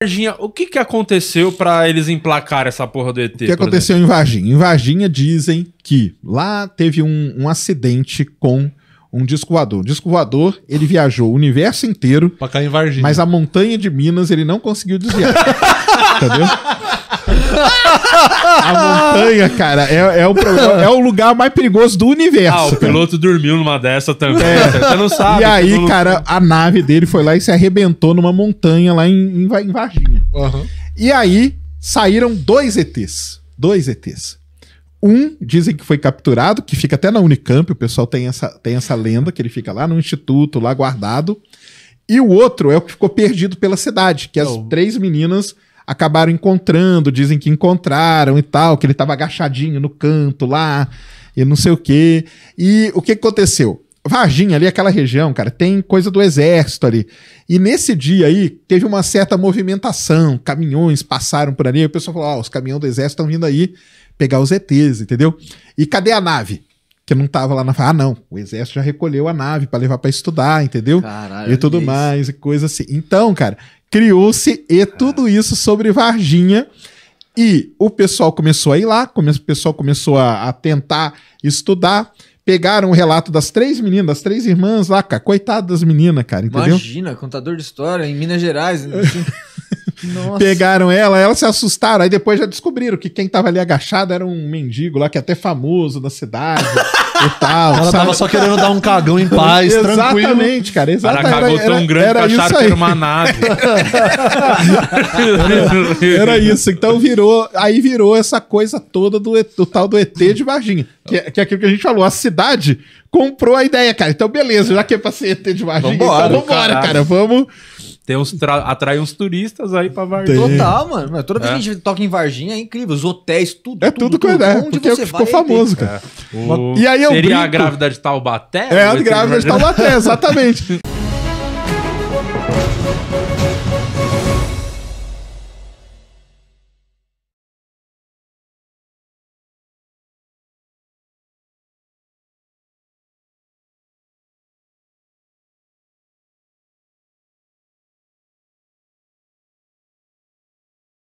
Varginha, o que, que aconteceu para eles emplacar essa porra do ET? O que aconteceu exemplo? em Varginha? Em Varginha dizem que lá teve um, um acidente com um disco voador. O disco voador, ele viajou o universo inteiro. Pra cair em Varginha. Mas a montanha de Minas ele não conseguiu desviar. entendeu? A montanha, cara, é, é, o, é o lugar mais perigoso do ah, universo. Ah, o cara. piloto dormiu numa dessa também. É. Você não sabe. E aí, cara, a nave dele foi lá e se arrebentou numa montanha lá em, em, em Varginha. E aí saíram dois ETs. Dois ETs. Um dizem que foi capturado, que fica até na Unicamp, o pessoal tem essa, tem essa lenda, que ele fica lá no instituto, lá guardado. E o outro é o que ficou perdido pela cidade, que as três meninas acabaram encontrando, dizem que encontraram e tal, que ele estava agachadinho no canto lá, e não sei o quê. E o que aconteceu? Varginha, ali, aquela região, cara, tem coisa do exército ali. E nesse dia aí, teve uma certa movimentação, caminhões passaram por ali, e o pessoal falou: Ó, oh, os caminhões do exército estão vindo aí pegar os ETs, entendeu? E cadê a nave? Que não tava lá na. Ah, não, o exército já recolheu a nave para levar para estudar, entendeu? Caralho, e tudo mais, e coisa assim. Então, cara, criou-se e tudo isso sobre Varginha. E o pessoal começou a ir lá, o pessoal começou a, a tentar estudar. Pegaram o relato das três meninas, das três irmãs lá, cara. Coitado das meninas, cara, entendeu? Imagina, contador de história em Minas Gerais. Assim. Nossa. Pegaram ela, elas se assustaram. Aí depois já descobriram que quem tava ali agachado era um mendigo lá, que é até famoso da cidade e tal. Ela sabe? tava só querendo dar um cagão em paz, exatamente, tranquilo. cara. Exatamente. Ela cagou era, tão grande era, era que acharam que era uma nave. era, era isso. Então virou, aí virou essa coisa toda do, do tal do ET de Varginha. Que, é, que é aquilo que a gente falou, a cidade comprou a ideia, cara. Então beleza, já que é pra ser ET de Varginha, então vambora, então vambora, caralho. cara. Vamos tem uns atrai uns turistas aí pra Varginha. Total, mano. Mas toda vez é. que a gente toca em Varginha é incrível. Os hotéis, tudo. É tudo, tudo é que é. Porque ficou famoso, cara. O... É. E aí eu Seria brinco. a grávida de Taubaté? É, a grávida de Taubaté, exatamente.